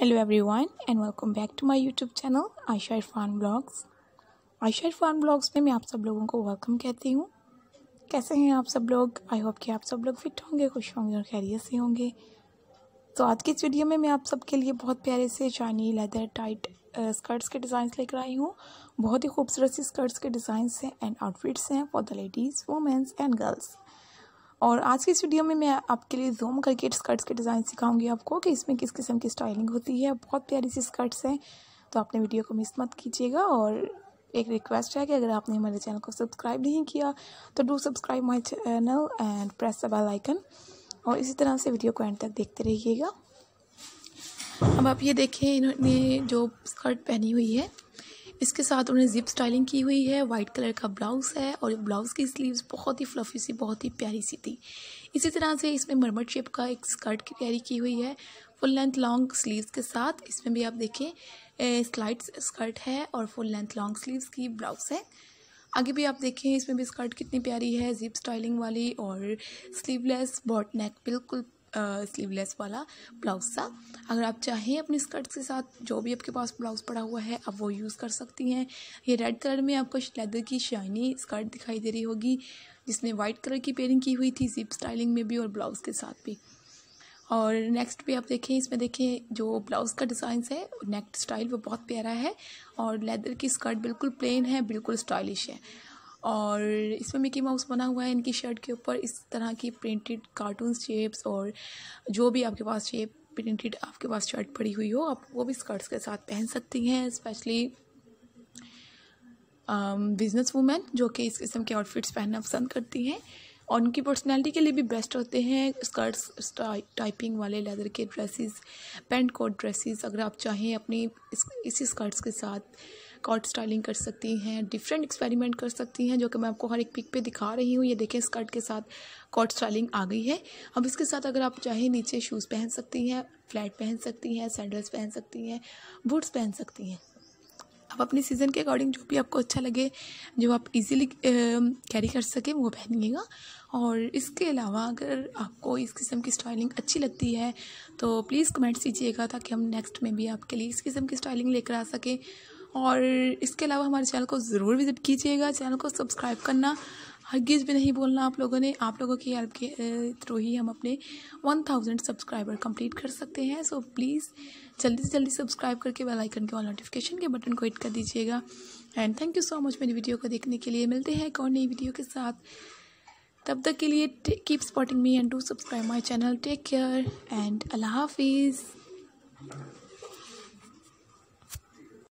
hello everyone and welcome back to my YouTube channel Ayesha Irfan blogs Ayesha Irfan blogs में मैं आप सब लोगों को वेलकम कहती हूँ कैसे हैं आप सब लोग आई होप कि आप सब लोग फिट होंगे खुश होंगे और खैरियत से होंगे तो आज की इस वीडियो में मैं आप सब के लिए बहुत प्यारे से चाइनी लेदर टाइट स्कर्ट्स के डिज़ाइंस लेकर आई हूँ बहुत ही खूबसूरत सी स्कर्ट्स के डिज़ाइंस हैं एंड आउटफिट्स हैं for the ladies womens and girls और आज की इस वीडियो में मैं आपके लिए जूम करके स्कर्ट्स के डिज़ाइन सिखाऊंगी आपको कि इसमें किस किस्म की स्टाइलिंग होती है बहुत प्यारी सी स्कर्ट्स हैं तो आपने वीडियो को मिस मत कीजिएगा और एक रिक्वेस्ट है कि अगर आपने हमारे चैनल को सब्सक्राइब नहीं किया तो do subscribe my channel and press bell icon और इसी तरह से वीडियो को एंड तक देखते रहिएगा अब आप ये देखें इन्होंने जो स्कर्ट पहनी हुई है इसके साथ उन्हें जिप स्टाइलिंग की हुई है वाइट कलर का ब्लाउज़ है और ब्लाउज़ की स्लीव्स बहुत ही फ्लफी सी बहुत ही प्यारी सी थी इसी तरह से इसमें मरमट शेप का एक स्कर्ट की तैयारी की हुई है फुल लेंथ लॉन्ग स्लीव्स के साथ इसमें भी आप देखें स्लाइड स्कर्ट है और फुल लेंथ लॉन्ग स्लीव्स की ब्लाउज़ है आगे भी आप देखें इसमें भी स्कर्ट कितनी प्यारी है जिप स्टाइलिंग वाली और स्लीवलेस बॉट नेक बिल्कुल स्लीवलेस वाला ब्लाउज सा अगर आप चाहें अपनी स्कर्ट्स के साथ जो भी आपके पास ब्लाउज पड़ा हुआ है आप वो यूज़ कर सकती हैं ये रेड कलर में आपको लेदर की शाइनी स्कर्ट दिखाई दे रही होगी जिसने वाइट कलर की पेयरिंग की हुई थी जिप स्टाइलिंग में भी और ब्लाउज़ के साथ भी और नेक्स्ट भी आप देखें इसमें देखें जो ब्लाउज़ का डिज़ाइन है नेक स्टाइल वो बहुत प्यारा है और लेदर की स्कर्ट बिल्कुल प्लेन है बिल्कुल स्टाइलिश है और इसमें मिकी माउस बना हुआ है इनकी शर्ट के ऊपर इस तरह की प्रिंटेड कार्टून शेप्स और जो भी आपके पास शेप प्रिंटेड आपके पास शर्ट पड़ी हुई हो आप वो भी स्कर्ट्स के साथ पहन सकती हैं स्पेशली बिजनेस वूमेन जो कि इस किस्म के आउटफिट्स पहनना पसंद करती हैं और उनकी पर्सनैलिटी के लिए भी बेस्ट होते हैं स्कर्ट्स टाइपिंग वाले लेदर के ड्रेसेस पेंट कोट ड्रेसेस अगर आप चाहें अपनी इस, इसी स्कर्ट्स के साथ कॉट स्टाइलिंग कर सकती हैं डिफरेंट एक्सपेरिमेंट कर सकती हैं जो कि मैं आपको हर एक पिक पे दिखा रही हूँ ये देखें स्कर्ट के साथ कॉट स्टाइलिंग आ गई है अब इसके साथ अगर आप चाहें नीचे शूज़ पहन सकती हैं फ्लैट पहन सकती हैं सैंडल्स पहन सकती हैं बूट्स पहन सकती हैं आप अपने सीज़न के अकॉर्डिंग जो भी आपको अच्छा लगे जो आप इजीली कैरी कर सकें वो पहनिएगा और इसके अलावा अगर आपको इस किस्म की स्टाइलिंग अच्छी लगती है तो प्लीज़ कमेंट्स कीजिएगा ताकि हम नेक्स्ट में भी आपके लिए इस किस्म की स्टाइलिंग लेकर आ सकें और इसके अलावा हमारे चैनल को ज़रूर विज़िट कीजिएगा चैनल को सब्सक्राइब करना हरगिज़ भी नहीं बोलना आप लोगों ने आप लोगों की हेल्प के थ्रू ही हम अपने वन थाउजेंड सब्सक्राइबर कंप्लीट कर सकते हैं सो प्लीज़ जल्दी से जल्दी सब्सक्राइब करके बेल आइकन के ऑल नोटिफिकेशन के बटन को हिट कर दीजिएगा and thank you so much मेरी वीडियो को देखने के लिए मिलते हैं एक और नई वीडियो के साथ तब तक के लिए keep supporting me and do subscribe my channel take care and अल्लाह हाफिज़